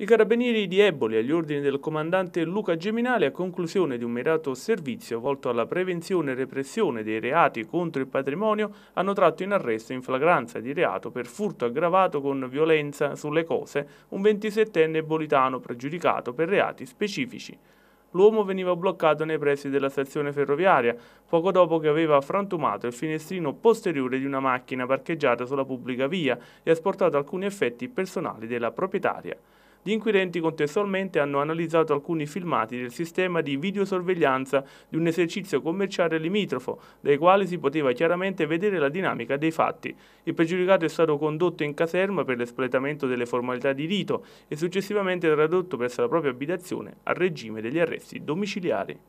I carabinieri di Eboli, agli ordini del comandante Luca Geminale, a conclusione di un mirato servizio volto alla prevenzione e repressione dei reati contro il patrimonio, hanno tratto in arresto in flagranza di reato per furto aggravato con violenza sulle cose un 27enne ebolitano pregiudicato per reati specifici. L'uomo veniva bloccato nei pressi della stazione ferroviaria, poco dopo che aveva frantumato il finestrino posteriore di una macchina parcheggiata sulla pubblica via e asportato alcuni effetti personali della proprietaria. Gli inquirenti contestualmente hanno analizzato alcuni filmati del sistema di videosorveglianza di un esercizio commerciale limitrofo, dai quali si poteva chiaramente vedere la dinamica dei fatti. Il pregiudicato è stato condotto in caserma per l'espletamento delle formalità di rito e successivamente tradotto presso la propria abitazione al regime degli arresti domiciliari.